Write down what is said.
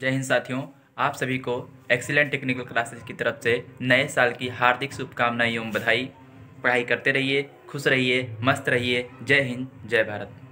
जय हिंद साथियों आप सभी को एक्सीलेंट टेक्निकल क्लासेस की तरफ से नए साल की हार्दिक शुभकामनाएं एवं बधाई पढ़ाई करते रहिए खुश रहिए मस्त रहिए जय हिंद जय भारत